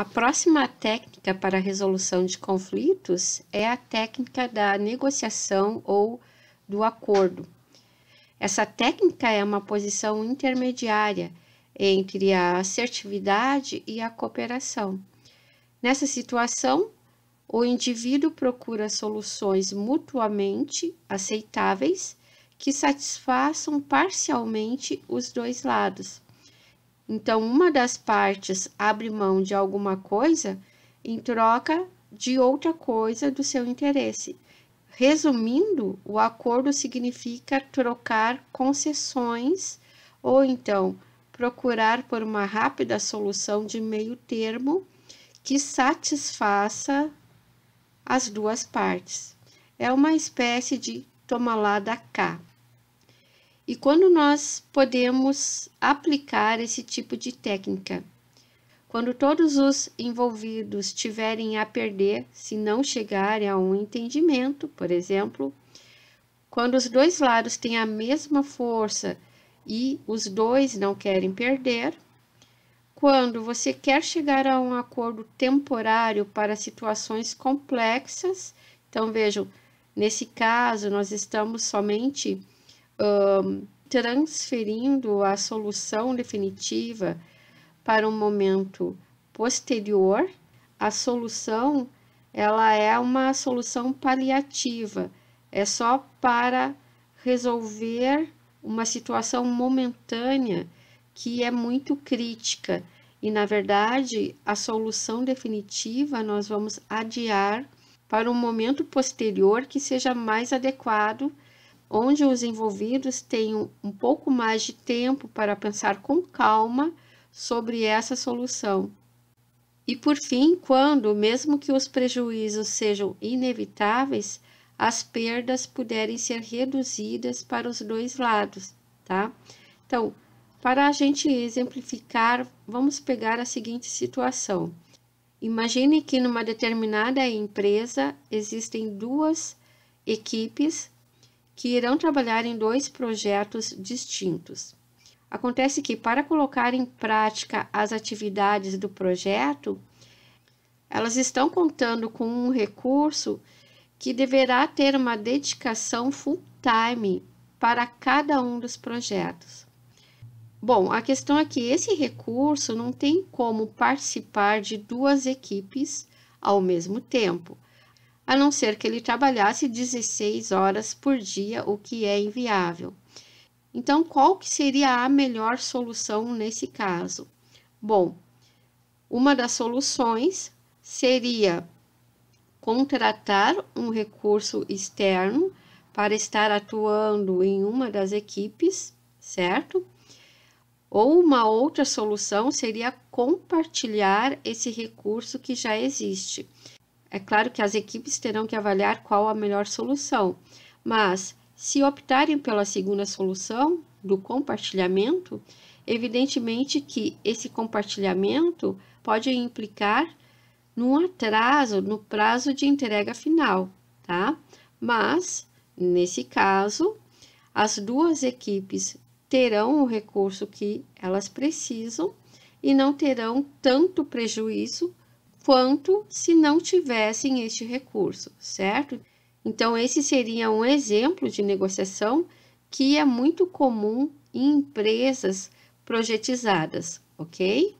A próxima técnica para a resolução de conflitos é a técnica da negociação ou do acordo. Essa técnica é uma posição intermediária entre a assertividade e a cooperação. Nessa situação, o indivíduo procura soluções mutuamente aceitáveis que satisfaçam parcialmente os dois lados. Então, uma das partes abre mão de alguma coisa em troca de outra coisa do seu interesse. Resumindo, o acordo significa trocar concessões ou então procurar por uma rápida solução de meio termo que satisfaça as duas partes. É uma espécie de toma lá da cá e quando nós podemos aplicar esse tipo de técnica. Quando todos os envolvidos tiverem a perder, se não chegarem a um entendimento, por exemplo, quando os dois lados têm a mesma força e os dois não querem perder, quando você quer chegar a um acordo temporário para situações complexas, então vejam, nesse caso nós estamos somente um, transferindo a solução definitiva para um momento posterior, a solução ela é uma solução paliativa, é só para resolver uma situação momentânea que é muito crítica. E, na verdade, a solução definitiva nós vamos adiar para um momento posterior que seja mais adequado onde os envolvidos tenham um pouco mais de tempo para pensar com calma sobre essa solução. E por fim, quando, mesmo que os prejuízos sejam inevitáveis, as perdas puderem ser reduzidas para os dois lados, tá? Então, para a gente exemplificar, vamos pegar a seguinte situação. Imagine que numa determinada empresa existem duas equipes que irão trabalhar em dois projetos distintos. Acontece que, para colocar em prática as atividades do projeto, elas estão contando com um recurso que deverá ter uma dedicação full-time para cada um dos projetos. Bom, a questão é que esse recurso não tem como participar de duas equipes ao mesmo tempo a não ser que ele trabalhasse 16 horas por dia, o que é inviável. Então, qual que seria a melhor solução nesse caso? Bom, uma das soluções seria contratar um recurso externo para estar atuando em uma das equipes, certo? Ou uma outra solução seria compartilhar esse recurso que já existe. É claro que as equipes terão que avaliar qual a melhor solução, mas se optarem pela segunda solução, do compartilhamento, evidentemente que esse compartilhamento pode implicar num atraso no prazo de entrega final, tá? Mas, nesse caso, as duas equipes terão o recurso que elas precisam e não terão tanto prejuízo quanto se não tivessem este recurso, certo? Então, esse seria um exemplo de negociação que é muito comum em empresas projetizadas, ok?